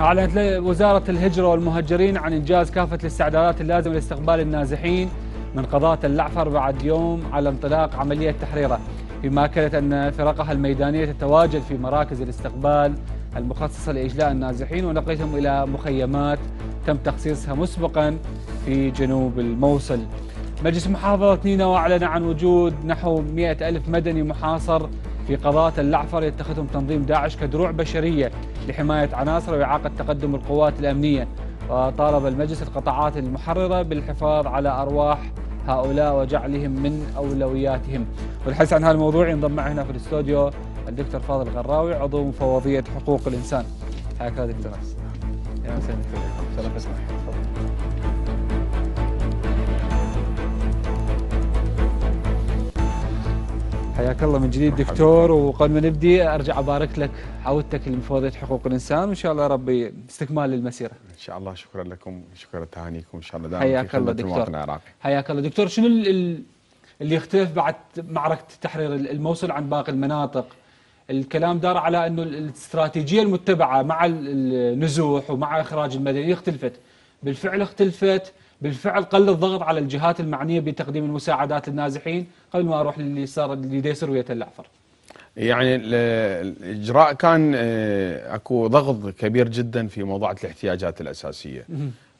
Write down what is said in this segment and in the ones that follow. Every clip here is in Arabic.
أعلنت وزارة الهجرة والمهجرين عن إنجاز كافة الاستعدادات اللازمة لاستقبال النازحين من قضاة اللعفر بعد يوم على انطلاق عملية تحريره فيما أكدت أن فرقها الميدانية تتواجد في مراكز الاستقبال المخصصة لإجلاء النازحين ونقلهم إلى مخيمات تم تخصيصها مسبقا في جنوب الموصل مجلس محافظة نينوى أعلن عن وجود نحو 100 ألف مدني محاصر في قضاة اللعفر يتخذهم تنظيم داعش كدروع بشرية لحماية عناصر وإعاقة تقدم القوات الأمنية وطالب المجلس القطاعات المحررة بالحفاظ على أرواح هؤلاء وجعلهم من أولوياتهم والحديث عن هذا الموضوع ينضم معنا هنا في الاستوديو الدكتور فاضل الغراوي عضو مفوضية حقوق الإنسان حياك الله دكتور يا سلام الخير حياك الله من جديد دكتور وقبل ما نبدي ارجع ابارك لك عودتك لمفوضيه حقوق الانسان وان شاء الله ربي استكمال للمسيره. ان شاء الله شكرا لكم شكرا تهانيكم ان شاء الله دائما حياك الله دكتور حياك الله دكتور شنو اللي يختلف بعد معركه تحرير الموصل عن باقي المناطق؟ الكلام دار على انه الاستراتيجيه المتبعه مع النزوح ومع اخراج المدنيين اختلفت بالفعل اختلفت بالفعل قل الضغط على الجهات المعنيه بتقديم المساعدات للنازحين قبل ما اروح للي صار لدي ويا الاعفر. يعني الاجراء كان آه، اكو ضغط كبير جدا في موضوع الاحتياجات الاساسيه.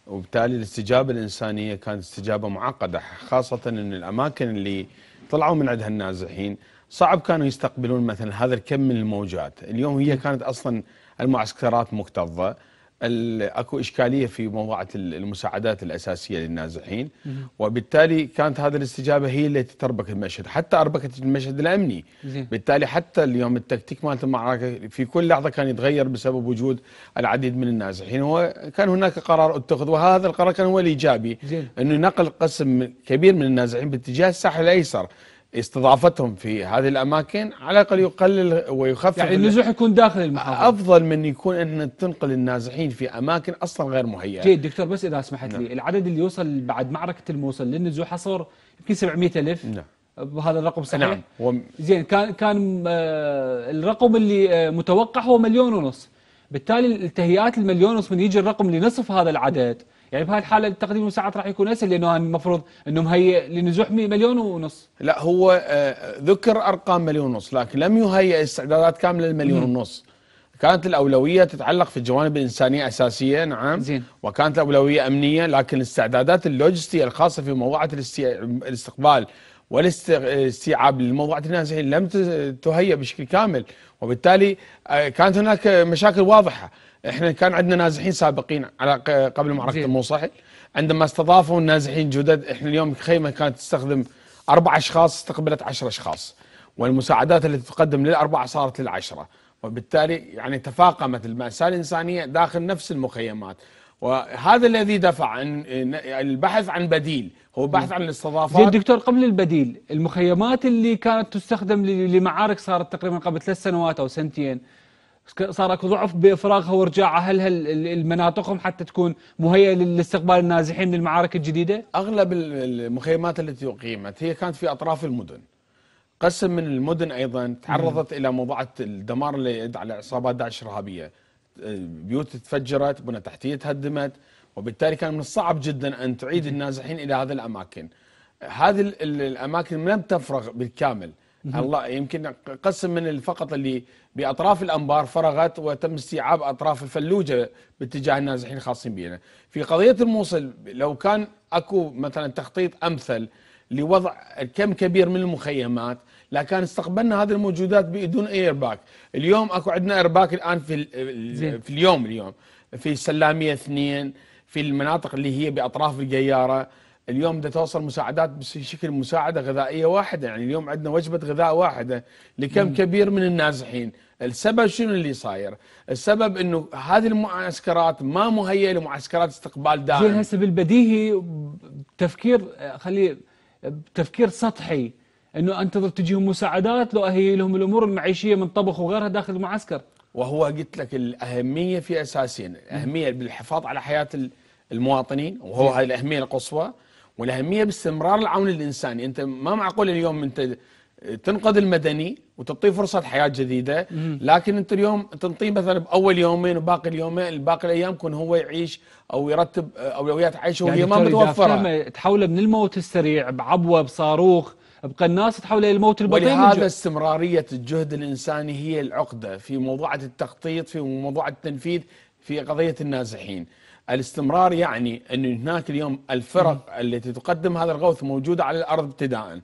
وبالتالي الاستجابه الانسانيه كانت استجابه معقده خاصه ان الاماكن اللي طلعوا من عندها النازحين صعب كانوا يستقبلون مثلا هذا الكم من الموجات، اليوم هي كانت اصلا المعسكرات مكتظه. اكو اشكاليه في موضوعه المساعدات الاساسيه للنازحين وبالتالي كانت هذه الاستجابه هي التي تربك المشهد حتى اربكت المشهد الامني بالتالي حتى اليوم التكتيك مالت المعركه في كل لحظه كان يتغير بسبب وجود العديد من النازحين هو كان هناك قرار اتخذ وهذا القرار كان هو الايجابي انه نقل قسم كبير من النازحين باتجاه الساحل الايسر استضافتهم في هذه الاماكن على الاقل يقلل ويخفف يعني النزوح يكون داخل المحافظه افضل من يكون ان تنقل النازحين في اماكن اصلا غير مهيئه جيد دكتور بس اذا سمحت نعم. لي العدد اللي يوصل بعد معركه الموصل للنزوح صار يمكن 700 الف نعم هذا الرقم صحيح نعم و... زين كان كان آه، الرقم اللي آه، متوقع هو مليون ونص بالتالي التهيئات المليون ونص من يجي الرقم لنصف هذا العدد يعني بهالحاله التقديم المساعدات راح يكون اسهل لانه المفروض انه مهيئ لنزوح مليون ونص لا هو آه، ذكر ارقام مليون ونص لكن لم يهيئ استعدادات كامله للمليون ونص كانت الأولوية تتعلق في الجوانب الإنسانية أساسية نعم زين. وكانت الأولوية أمنية لكن الاستعدادات اللوجستية الخاصة في موضوعة الاستقبال والاستيعاب لموضوعة النازحين لم تهيئ بشكل كامل وبالتالي آه، كانت هناك مشاكل واضحة احنا كان عندنا نازحين سابقين على قبل معركه الموصل عندما استضافوا النازحين جدد احنا اليوم الخيمه كانت تستخدم اربع اشخاص استقبلت عشر اشخاص والمساعدات التي تقدم للاربعه صارت للعشره وبالتالي يعني تفاقمت المأساة الإنسانية داخل نفس المخيمات وهذا الذي دفع أن البحث عن بديل هو بحث عن الاستضافات زين دكتور قبل البديل المخيمات اللي كانت تستخدم لمعارك صارت تقريبا قبل ثلاث سنوات أو سنتين صار اكو ضعف بافراغها وارجاع اهلها لمناطقهم حتى تكون مهيئه لاستقبال النازحين من المعارك الجديده؟ اغلب المخيمات التي اقيمت هي كانت في اطراف المدن. قسم من المدن ايضا تعرضت الى موضوعه الدمار اللي يدعى عصابات داعش الارهابيه. أه، بيوت تفجرت، بنى تحتيه تهدمت، وبالتالي كان من الصعب جدا ان تعيد النازحين الى هذه الاماكن. هذه الاماكن لم تفرغ بالكامل. الله يمكن قسم من فقط اللي باطراف الانبار فرغت وتم استيعاب اطراف الفلوجه باتجاه النازحين الخاصين بنا. في قضيه الموصل لو كان اكو مثلا تخطيط امثل لوضع كم كبير من المخيمات لكان استقبلنا هذه الموجودات بدون اي ارباك اليوم اكو عندنا ارباك الان في في اليوم اليوم في السلاميه اثنين في المناطق اللي هي باطراف الجياره اليوم بدها توصل مساعدات بشكل مساعده غذائيه واحده يعني اليوم عندنا وجبه غذاء واحده لكم مم. كبير من النازحين السبب شنو اللي صاير السبب انه هذه المعسكرات ما مهيئه لمعسكرات استقبال دائم زين هسه بالبديهي تفكير خلي تفكير سطحي انه انتظر تجيهم مساعدات لو اهيئ لهم الامور المعيشيه من طبخ وغيرها داخل المعسكر وهو قلت لك الاهميه في اساسين الاهميه بالحفاظ على حياه المواطنين وهو هذه الاهميه القصوى والاهميه باستمرار العون الانساني انت ما معقول اليوم انت تنقذ المدني وتعطيه فرصه حياه جديده لكن انت اليوم تنطيه مثلا باول يومين وباقي اليومين باقي الايام يكون هو يعيش او يرتب اولويات عيشه وهي يعني ما متوفره تحوله من الموت السريع بعبوه بصاروخ بقناص تحوله الى الموت البطيء ولهذا استمراريه الجهد الانساني هي العقده في موضوعه التخطيط في موضوعه التنفيذ في قضيه النازحين الاستمرار يعني أن هناك اليوم الفرق التي تقدم هذا الغوث موجودة على الأرض ابتداء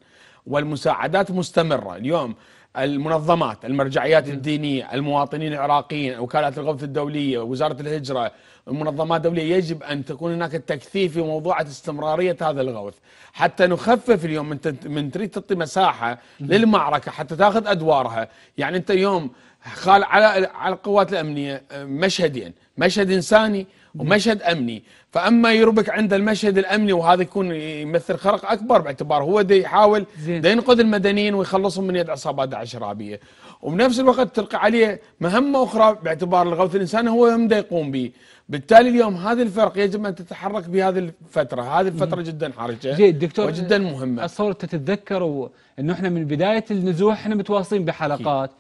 والمساعدات مستمرة اليوم المنظمات المرجعيات الدينية المواطنين العراقيين وكالات الغوث الدولية وزارة الهجرة المنظمات الدولية يجب أن تكون هناك التكثيف في موضوع استمرارية هذا الغوث حتى نخفف اليوم من, من تريد تعطي مساحة للمعركة حتى تاخذ أدوارها يعني أنت اليوم خال على على القوات الأمنية مشهدين مشهد إنساني نعم. ومشهد امني فاما يربك عند المشهد الامني وهذا يكون يمثل خرق اكبر باعتبار هو دا يحاول دا ينقذ المدنيين ويخلصهم من يد عصابات داعش ارهابيه وبنفس الوقت تلقي عليه مهمه اخرى باعتبار الغوث الانسان هو هم دا يقوم به بالتالي اليوم هذه الفرق يجب ان تتحرك بهذه الفتره، هذه الفتره جدا حرجه جيد دكتور وجدا مهمه اتصور تتذكروا انه احنا من بدايه النزوح احنا متواصلين بحلقات كي.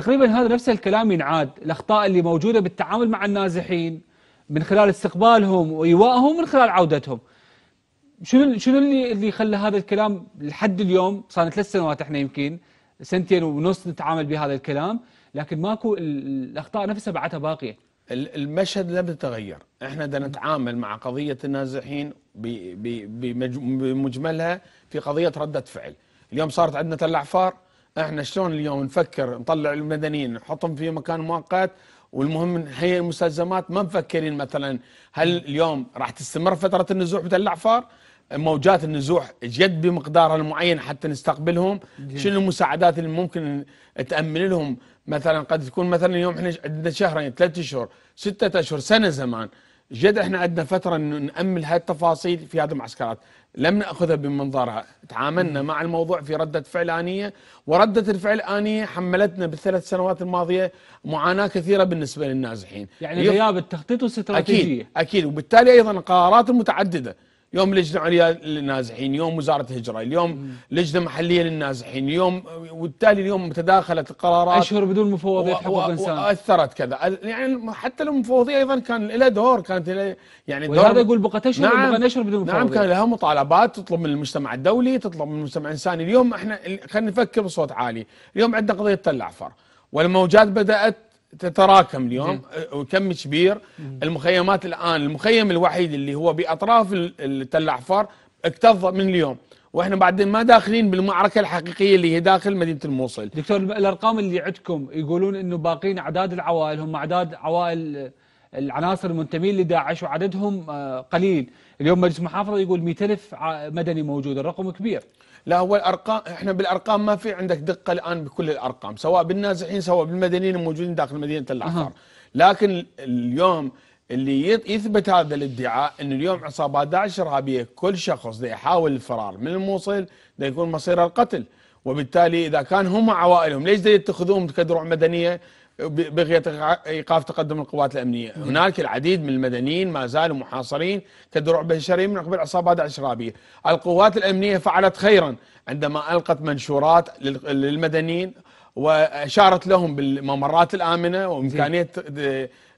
تقريبا هذا نفس الكلام ينعاد، الاخطاء اللي موجوده بالتعامل مع النازحين من خلال استقبالهم وايوائهم من خلال عودتهم شنو شنو اللي اللي خلى هذا الكلام لحد اليوم صار ثلاث سنوات احنا يمكن سنتين ونص نتعامل بهذا الكلام لكن ماكو الاخطاء نفسها بعدها باقيه المشهد لم يتغير احنا بدنا نتعامل مع قضيه النازحين بمجملها في قضيه رده فعل اليوم صارت عندنا تل احنا شلون اليوم نفكر نطلع المدنيين نحطهم في مكان مؤقت والمهم هي المستلزمات ما مفكرين مثلا هل اليوم راح تستمر فتره النزوح مثل الاعفار موجات النزوح جد بمقدارها المعين حتى نستقبلهم جميل. شنو المساعدات اللي ممكن تامن لهم مثلا قد تكون مثلا اليوم احنا عندنا شهرين ثلاثة اشهر ستة اشهر سنه زمان جد احنا عندنا فتره نامل هاي التفاصيل في هذه المعسكرات لم ناخذها بمنظارها، تعاملنا مع الموضوع في رده فعل انيه، ورده الفعل انيه حملتنا بالثلاث سنوات الماضيه معاناه كثيره بالنسبه للنازحين. يعني غياب التخطيط والاستراتيجيه. اكيد اكيد وبالتالي ايضا القرارات المتعدده يوم لجنه عليا للنازحين يوم وزاره الهجره اليوم لجنه محليه للنازحين اليوم وبالتالي اليوم تداخلت القرارات اشهر بدون مفوضيه حقوق الانسان واثرت كذا يعني حتى المفوضيه ايضا كان لها دور كانت لها يعني دور وهذا يقول بقى تشهر نعم بقى نشهر بدون مفوضيه نعم كان لها مطالبات تطلب من المجتمع الدولي تطلب من المجتمع الانساني اليوم احنا خلينا نفكر بصوت عالي اليوم عندنا قضيه تل العفر والموجات بدات تتراكم اليوم أه، وكم كبير المخيمات الان المخيم الوحيد اللي هو باطراف تل اعفار اكتظ من اليوم واحنا بعدين ما داخلين بالمعركه الحقيقيه اللي هي داخل مدينه الموصل دكتور الارقام اللي عندكم يقولون انه باقين اعداد العوائل هم اعداد عوائل العناصر المنتمين لداعش وعددهم آه، قليل اليوم مجلس المحافظه يقول الف مدني موجود الرقم كبير لا هو الارقام احنا بالارقام ما في عندك دقه الان بكل الارقام سواء بالنازحين سواء بالمدنيين الموجودين داخل مدينه الاحرار لكن اليوم اللي يثبت هذا الادعاء ان اليوم عصابات داعش ارهابيه كل شخص يحاول الفرار من الموصل ده يكون مصيره القتل وبالتالي اذا كان هم عوائلهم ليش يتخذوهم كدروع مدنيه بغية إيقاف تقدم القوات الأمنية هناك العديد من المدنيين ما زالوا محاصرين تدرع بشرية من قبل عصابات عشرابيه، القوات الأمنية فعلت خيرا عندما ألقت منشورات للمدنيين وأشارت لهم بالممرات الآمنة وإمكانية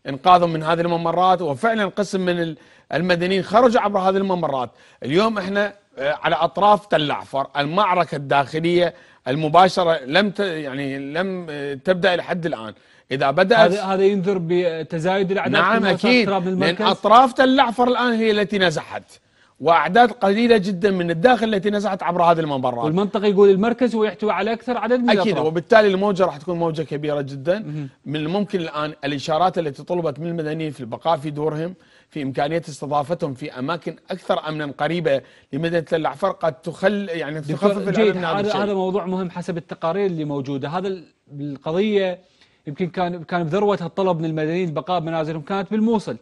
انقاذهم من هذه الممرات وفعلا قسم من المدنيين خرجوا عبر هذه الممرات اليوم احنا آه، على اطراف تل عفر المعركه الداخليه المباشره لم ت... يعني لم آه، تبدا لحد الان، اذا بدات هذا هذا ينذر بتزايد الاعداد نعم اكيد لان اطراف تل عفر الان هي التي نزحت واعداد قليله جدا من الداخل التي نزحت عبر هذه الممرات والمنطقه يقول المركز هو يحتوي على اكثر عدد من اكيد الأطراف. وبالتالي الموجه راح تكون موجه كبيره جدا من الممكن الان الاشارات التي طلبت من المدنيين في البقاء في دورهم في إمكانية استضافتهم في أماكن أكثر أمنا قريبة لمدينة الأعفر قد تخل يعني تخفف الألم هذا هذا موضوع مهم حسب التقارير اللي موجودة هذا القضية يمكن كان كان بذروة الطلب من المدنيين البقاء بمنازلهم كانت بالموصل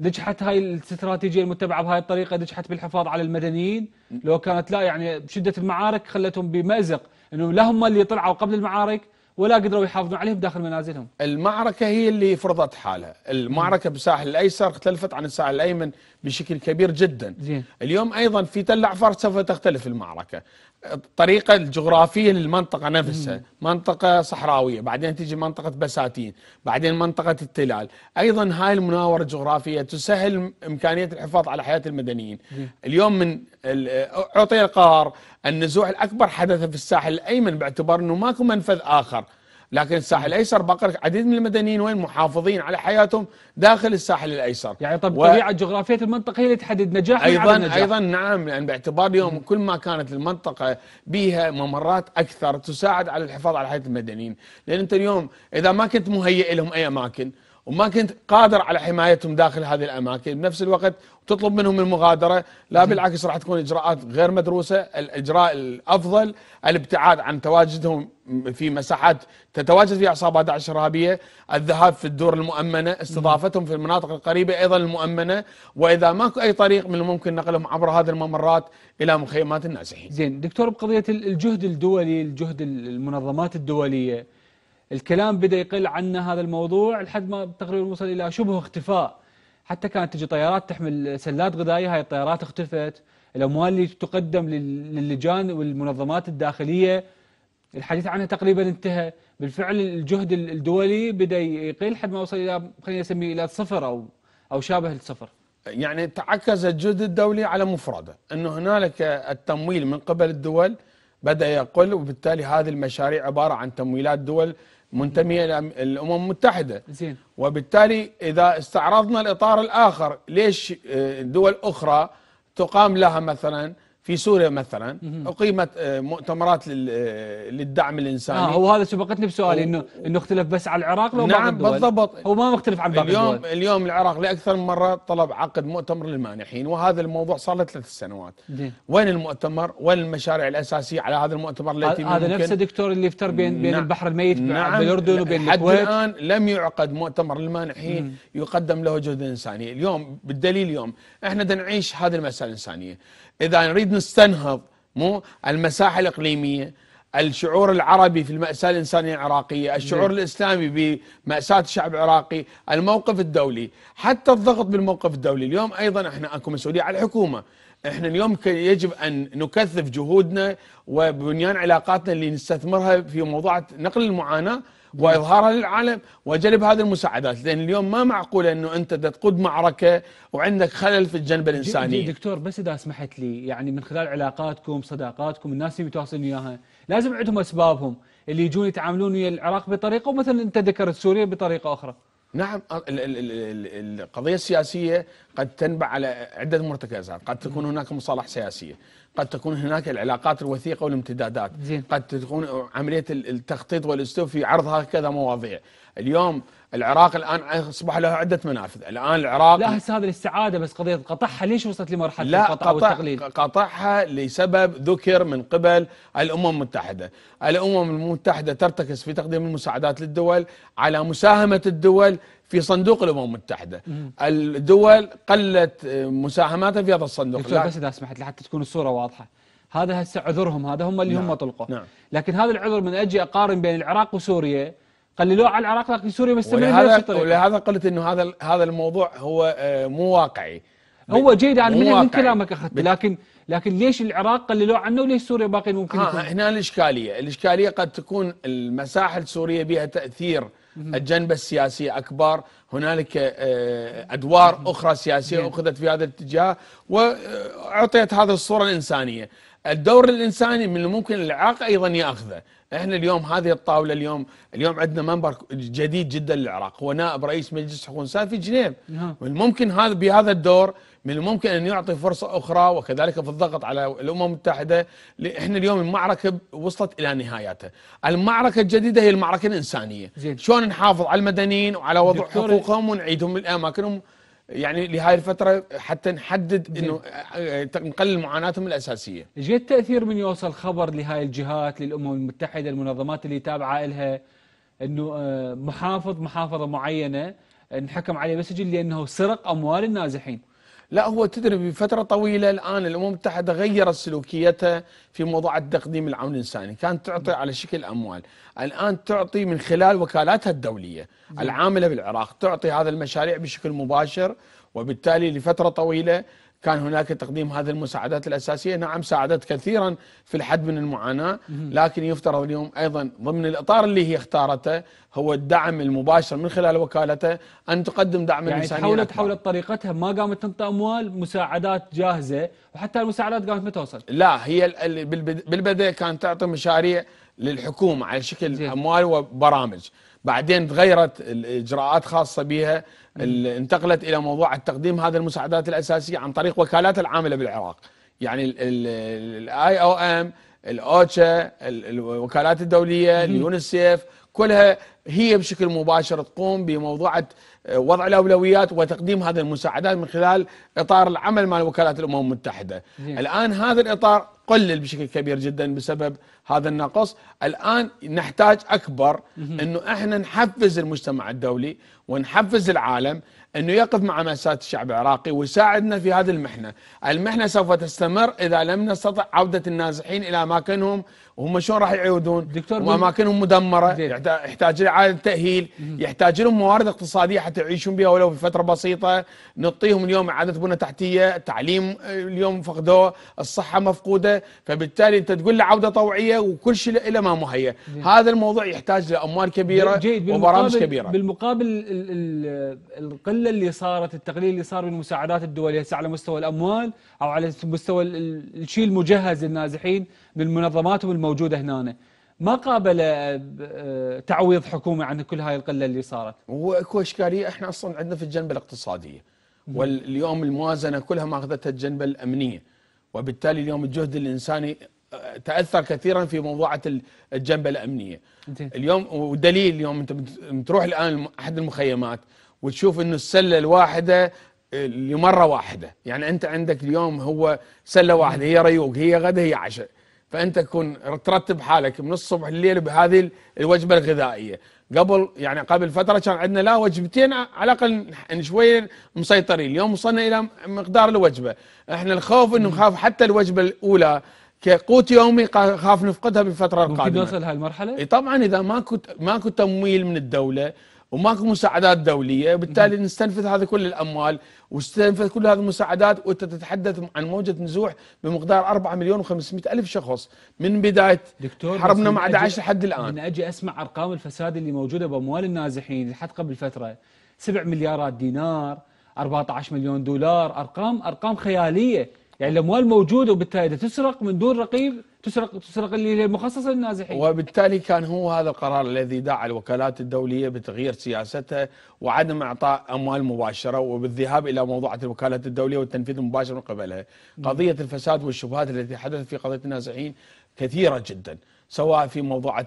نجحت هاي الاستراتيجية المتبعة بهاي الطريقة نجحت بالحفاظ على المدنيين لو كانت لا يعني بشده المعارك خلتهم بمأزق انه لا هم اللي طلعوا قبل المعارك ولا قدروا يحافظون عليهم داخل منازلهم المعركة هي اللي فرضت حالها المعركة بساحل الأيسر اختلفت عن الساحل الأيمن بشكل كبير جدا زين. اليوم أيضا في تل عفار سوف تختلف المعركة الطريقة الجغرافية للمنطقة نفسها مم. منطقة صحراوية بعدين تجي منطقة بساتين بعدين منطقة التلال أيضا هاي المناورة الجغرافية تسهل إمكانية الحفاظ على حياة المدنيين مم. اليوم من أعطي القرار النزوح الأكبر حدث في الساحل الأيمن باعتبار أنه ماكو منفذ آخر لكن الساحل الايسر بقر عديد من المدنيين وين محافظين على حياتهم داخل الساحل الايسر يعني طب و... طبيعه جغرافيه المنطقه هي اللي تحدد نجاح ايضا نجاح. ايضا نعم لان باعتبار اليوم كل ما كانت المنطقه بها ممرات اكثر تساعد على الحفاظ على حياه المدنيين لان انت اليوم اذا ما كنت مهيئ لهم اي اماكن وما كنت قادر على حمايتهم داخل هذه الاماكن بنفس الوقت وتطلب منهم المغادره لا بالعكس راح تكون اجراءات غير مدروسه الاجراء الافضل الابتعاد عن تواجدهم في مساحات تتواجد فيها عصابات داعش الارهابيه الذهاب في الدور المؤمنه استضافتهم في المناطق القريبه ايضا المؤمنه واذا ماكو اي طريق من الممكن نقلهم عبر هذه الممرات الى مخيمات النازحين زين دكتور بقضيه الجهد الدولي الجهد المنظمات الدوليه الكلام بدا يقل عنا هذا الموضوع لحد ما تقريبا وصل الى شبه اختفاء حتى كانت تجي طيارات تحمل سلات غذائيه هاي الطيارات اختفت الاموال اللي تقدم للجان والمنظمات الداخليه الحديث عنها تقريبا انتهى بالفعل الجهد الدولي بدا يقل حد ما وصل الى خلينا نسميه الى صفر او او شابه الصفر يعني تعكز الجهد الدولي على مفرده انه هنالك التمويل من قبل الدول بدا يقل وبالتالي هذه المشاريع عباره عن تمويلات دول منتمية للأمم المتحدة زين وبالتالي إذا استعرضنا الإطار الآخر ليش آه، دول أخرى تقام لها مثلا في سوريا مثلا اقيمت آه، مؤتمرات آه، للدعم الانساني آه هو هذا سبقتني بسؤالي انه انه اختلف بس على العراق لو نعم بالضبط هو ما مختلف عن باقي اليوم الدول. اليوم العراق لاكثر من مره طلب عقد مؤتمر للمانحين وهذا الموضوع صار له ثلاث سنوات دي. وين المؤتمر وين المشاريع الاساسيه على هذا المؤتمر التي هذا نفسه دكتور اللي افتر بين نعم بين البحر الميت نعم بالاردن وبين الكويت حتى الان لم يعقد مؤتمر للمانحين يقدم له جهد انساني اليوم بالدليل اليوم احنا بدنا نعيش هذه المساله الانسانيه إذا نريد نستنهض مو المساحة الإقليمية الشعور العربي في المأساة الإنسانية العراقية الشعور مم. الإسلامي بمأساة الشعب العراقي الموقف الدولي حتى الضغط بالموقف الدولي اليوم أيضا احنا أكو مسؤولية على الحكومة احنا اليوم يجب ان نكثف جهودنا وبنيان علاقاتنا اللي نستثمرها في موضوع نقل المعاناه واظهارها للعالم وجلب هذه المساعدات لان اليوم ما معقوله انه انت تقود معركه وعندك خلل في الجانب الانساني دكتور بس اذا سمحت لي يعني من خلال علاقاتكم صداقاتكم الناس اللي متواصلين وياها لازم عندهم اسبابهم اللي يجون يتعاملون ويا العراق بطريقه ومثلا انت ذكرت سوريا بطريقه اخرى نعم القضية السياسية قد تنبع على عدة مرتكزات قد تكون هناك مصالح سياسية قد تكون هناك العلاقات الوثيقة والامتدادات زين. قد تكون عملية التخطيط والاستوف في عرض هكذا مواضيع اليوم العراق الآن أصبح له عدة منافذ الآن العراق لا هسه هذه الاستعادة بس قضية قطعها ليش وصلت لمرحلة لا القطع قطع والتقليل قطعها لسبب ذكر من قبل الأمم المتحدة الأمم المتحدة ترتكز في تقديم المساعدات للدول على مساهمة الدول في صندوق الامم المتحده الدول قلت آه، مساهماتها في هذا الصندوق دكتور بس اذا سمحت لحتى تكون الصوره واضحه هذا هسه عذرهم هذا هم اللي نعم. هم طلقوه نعم. لكن هذا العذر من اجي اقارن بين العراق وسوريا قللوه على العراق لكن سوريا مستمرين بنفس الطريقه ولهذا قلت انه هذا هذا الموضوع هو آه، مو واقعي هو جيد انا من, من كلامك اخذت لكن لكن ليش العراق قللوه عنه وليش سوريا باقي ممكن آه هنا الاشكاليه، الاشكاليه قد تكون المساحه السوريه بها تاثير الجنبة السياسية أكبر هنالك آه، أدوار أخرى سياسية أخذت في هذا الاتجاه وأعطيت هذه الصورة الإنسانية الدور الانساني من الممكن العراق ايضا ياخذه، احنا اليوم هذه الطاوله اليوم اليوم عندنا منبر جديد جدا للعراق، هو نائب رئيس مجلس حقوق الانسان في جنيف، نعم. والممكن هذا بهذا الدور من الممكن أن يعطي فرصة أخرى وكذلك في الضغط على الأمم المتحدة إحنا اليوم المعركة وصلت إلى نهايتها المعركة الجديدة هي المعركة الإنسانية زين. شلون نحافظ على المدنيين وعلى وضع حقوقهم ونعيدهم لأماكنهم يعني لهذه الفترة حتى نحدد انه آه، آه، نقلل معاناتهم الاساسية. جيت التاثير من يوصل خبر لهاي الجهات للامم المتحدة المنظمات اللي تابعة لها انه آه، محافظ محافظة معينة انحكم عليه بسجن لانه سرق اموال النازحين. لا هو تدري بفترة طويلة الآن الأمم المتحدة غيرت سلوكيتها في موضوع تقديم العون الإنساني كانت تعطي نعم. على شكل أموال الآن تعطي من خلال وكالاتها الدولية نعم. العاملة بالعراق تعطي هذا المشاريع بشكل مباشر وبالتالي لفترة طويلة كان هناك تقديم هذه المساعدات الأساسية نعم ساعدت كثيرا في الحد من المعاناة لكن يفترض اليوم أيضا ضمن الإطار اللي هي اختارته هو الدعم المباشر من خلال وكالته أن تقدم دعم يعني إنساني حاولت حاولت طريقتها ما قامت تنطي أموال مساعدات جاهزة وحتى المساعدات قامت ما توصل لا هي بالبدايه كانت تعطي مشاريع للحكومة على شكل أموال وبرامج بعدين تغيرت الاجراءات خاصه بها انتقلت الى موضوع التقديم هذه المساعدات الاساسيه عن طريق وكالات العامله بالعراق يعني الاي او ام الاوتشا الوكالات الدوليه اليونسيف كلها هي بشكل مباشر تقوم بموضوع وضع الاولويات وتقديم هذه المساعدات من خلال اطار العمل مع وكالات الامم المتحده. جميل. الان هذا الاطار قلل بشكل كبير جدا بسبب هذا النقص، الان نحتاج اكبر انه احنا نحفز المجتمع الدولي ونحفز العالم انه يقف مع مأساة الشعب العراقي ويساعدنا في هذه المحنه، المحنه سوف تستمر اذا لم نستطع عوده النازحين الى اماكنهم وهم شلون راح يعودون دكتور واماكنهم مدمره يحتاج اعاده تاهيل يحتاج لهم موارد اقتصاديه حتى يعيشون بها ولو في فتره بسيطه نعطيهم اليوم اعاده بنى تحتيه تعليم اليوم فقدوه الصحه مفقوده فبالتالي انت تقول له عوده طوعيه وكل شيء له ما مهيأ هذا الموضوع يحتاج لاموال كبيره وبرامج كبيره بالمقابل القله اللي صارت التقليل اللي صار من المساعدات الدوليه يعني على مستوى الاموال او على مستوى الشيء المجهز للنازحين بالمنظمات والموجوده هنا ما قابل آه، آه، تعويض حكومي عن كل هاي القله اللي صارت واكو اشكاليه احنا اصلا عندنا في الجنبه الاقتصاديه واليوم الموازنه كلها ماخذتها الجنبه الامنيه وبالتالي اليوم الجهد الانساني آه، تاثر كثيرا في موضوعه الجنبه الامنيه اليوم ودليل اليوم انت بتروح الان احد المخيمات وتشوف انه السله الواحده لمره واحده يعني انت عندك اليوم هو سله واحده هي ريوق هي غدا هي عشاء فانت تكون ترتب حالك من الصبح لليل بهذه الوجبه الغذائيه قبل يعني قبل فتره كان عندنا لا وجبتين على الاقل شويه مسيطرين اليوم وصلنا الى مقدار الوجبه احنا الخوف انه نخاف حتى الوجبه الاولى كقوت يومي خاف نفقدها بالفتره القادمه ممكن نوصل هاي اي طبعا اذا ماكو ماكو تمويل من الدوله وماكو مساعدات دوليه وبالتالي نستنفذ هذه كل الاموال واستنفذ كل هذه المساعدات وانت تتحدث عن موجه نزوح بمقدار 4 مليون و500 الف شخص من بدايه دكتور حربنا مع داعش لحد الان من اجي اسمع ارقام الفساد اللي موجوده باموال النازحين لحد قبل فتره 7 مليارات دينار 14 مليون دولار ارقام ارقام خياليه يعني الاموال موجوده وبالتالي اذا تسرق من دون رقيب تسرق تسرق اللي مخصصه للنازحين وبالتالي كان هو هذا القرار الذي دعا الوكالات الدوليه بتغيير سياستها وعدم اعطاء اموال مباشره وبالذهاب الى موضوعه الوكالات الدوليه والتنفيذ المباشر من قبلها قضيه الفساد والشبهات التي حدثت في قضيه النازحين كثيره جدا سواء في موضوع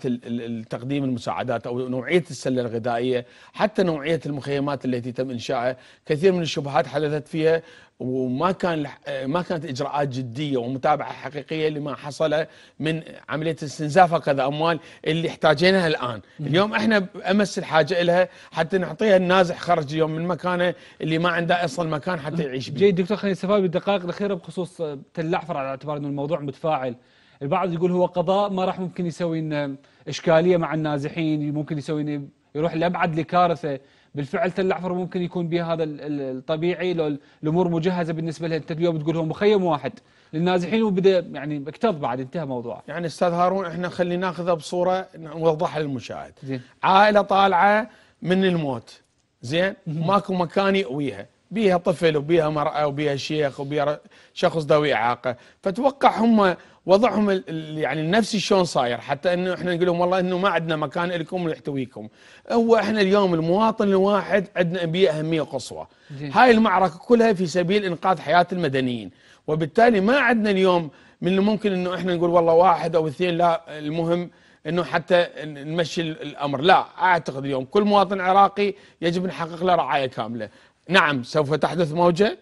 تقديم المساعدات او نوعيه السله الغذائيه حتى نوعيه المخيمات التي تم انشائها كثير من الشبهات حدثت فيها وما كان ما كانت اجراءات جديه ومتابعه حقيقيه لما حصل من عمليه استنزاف هكذا اموال اللي احتاجينها الان، اليوم احنا امس الحاجه لها حتى نعطيها النازح خرج اليوم من مكانه اللي ما عنده اصلا مكان حتى يعيش بيه. جيد دكتور خليني استفاد بالدقائق الاخيره بخصوص تل على اعتبار انه الموضوع متفاعل. البعض يقول هو قضاء ما راح ممكن يسوي لنا اشكاليه مع النازحين ممكن يسوي يروح لابعد لكارثه بالفعل تل العفر ممكن يكون بها هذا الطبيعي لو الامور مجهزه بالنسبه لها انت اليوم تقول هو مخيم واحد للنازحين وبدا يعني اكتظ بعد انتهى موضوع يعني استاذ هارون احنا خلينا ناخذها بصوره نوضحها للمشاهد. زين. عائله طالعه من الموت زين ماكو مكان يأويها بيها طفل وبيها مرأة وبيها شيخ وبيها شخص ذوي إعاقة فتوقع هم وضعهم يعني النفسي شلون صاير حتى انه احنا نقول لهم والله انه ما عندنا مكان لكم ويحتويكم هو احنا اليوم المواطن الواحد عندنا به اهميه قصوى هاي المعركه كلها في سبيل انقاذ حياه المدنيين وبالتالي ما عندنا اليوم من الممكن انه احنا نقول والله واحد او اثنين لا المهم انه حتى نمشي الامر لا اعتقد اليوم كل مواطن عراقي يجب نحقق له رعايه كامله نعم سوف تحدث موجة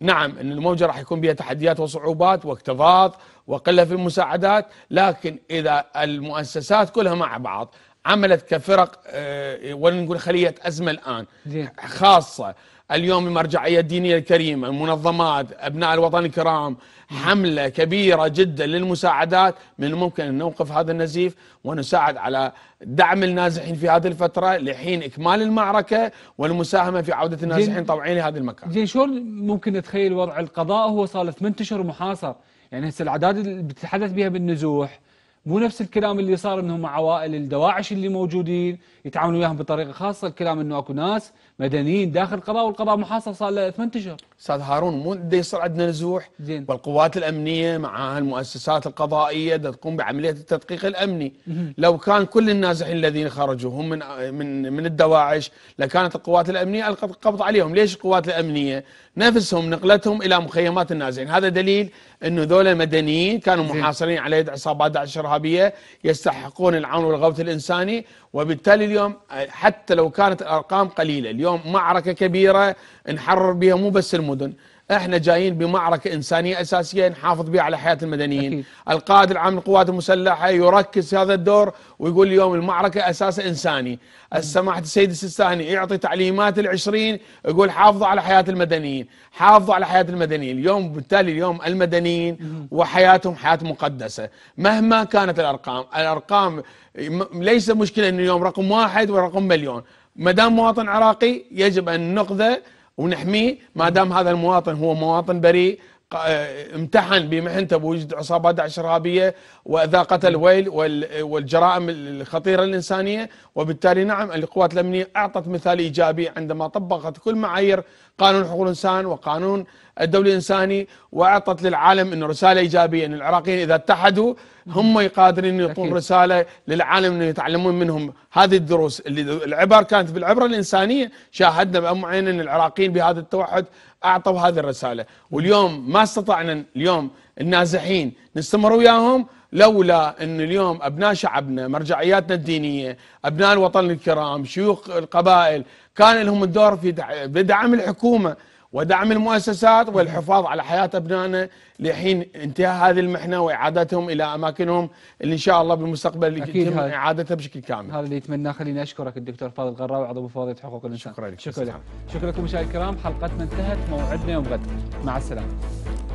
نعم أن الموجة راح يكون بها تحديات وصعوبات واكتظاظ وقلة في المساعدات لكن إذا المؤسسات كلها مع بعض عملت كفرق آه، ولنقول خلية أزمة الآن خاصة اليوم المرجعية الدينية الكريمة المنظمات أبناء الوطن الكرام حملة كبيرة جدا للمساعدات من الممكن أن نوقف هذا النزيف ونساعد على دعم النازحين في هذه الفترة لحين إكمال المعركة والمساهمة في عودة النازحين طوعين لهذا المكان زين شلون ممكن نتخيل وضع القضاء هو صار له 8 محاصر يعني هسه الأعداد اللي بتتحدث بها بالنزوح مو نفس الكلام اللي صار منهم مع عوائل الدواعش اللي موجودين يتعاونوا وياهم بطريقه خاصه الكلام انه اكو ناس مدنيين داخل القضاء والقضاء محاصر صار له ثمان اشهر استاذ هارون مو بده يصير عندنا نزوح زين والقوات الامنيه مع المؤسسات القضائيه تقوم بعمليه التدقيق الامني لو كان كل النازحين الذين خرجوا هم من من من الدواعش لكانت القوات الامنيه القت القبض عليهم ليش القوات الامنيه نفسهم نقلتهم الى مخيمات النازحين هذا دليل انه ذولا مدنيين كانوا محاصرين على يد عصابات داعش الارهابيه يستحقون العون والغوث الانساني وبالتالي اليوم حتى لو كانت الارقام قليله اليوم معركه كبيره نحرر بها مو بس المدن احنا جايين بمعركه انسانيه اساسيه نحافظ بها على حياه المدنيين أكيد. القائد العام للقوات المسلحه يركز هذا الدور ويقول اليوم المعركه اساسها انساني السماحه السيد السيستاني يعطي تعليمات العشرين يقول حافظوا على حياه المدنيين حافظوا على حياه المدنيين اليوم بالتالي اليوم المدنيين وحياتهم حياه مقدسه مهما كانت الارقام الارقام ليس مشكله ان اليوم رقم واحد ورقم مليون ما دام مواطن عراقي يجب ان نقذه ونحميه ما دام هذا المواطن هو مواطن بريء آه، امتحن بمحنته بوجود عصابات واذا قتل الويل والجرائم الخطيره الانسانيه وبالتالي نعم القوات الامنيه اعطت مثال ايجابي عندما طبقت كل معايير قانون حقوق الانسان وقانون الدولي الانساني واعطت للعالم انه رساله ايجابيه ان العراقيين اذا اتحدوا هم قادرين يعطون رساله للعالم انه يتعلمون منهم هذه الدروس اللي العبر كانت بالعبره الانسانيه شاهدنا بام عين ان العراقيين بهذا التوحد اعطوا هذه الرساله واليوم ما استطعنا اليوم النازحين نستمر وياهم لولا أن اليوم أبناء شعبنا مرجعياتنا الدينية أبناء الوطن الكرام شيوخ القبائل كان لهم الدور في بدعم الحكومة ودعم المؤسسات والحفاظ على حياة أبنائنا لحين انتهاء هذه المحنة وإعادتهم إلى أماكنهم اللي إن شاء الله بالمستقبل يتم إعادتها بشكل كامل هذا اللي يتمناه خليني أشكرك الدكتور فاضل غراوي عضو مفوضية حقوق الإنسان شكرا لك شكرا, شكرا لك مشاهدي الكرام حلقتنا انتهت موعدنا يوم غد مع السلامة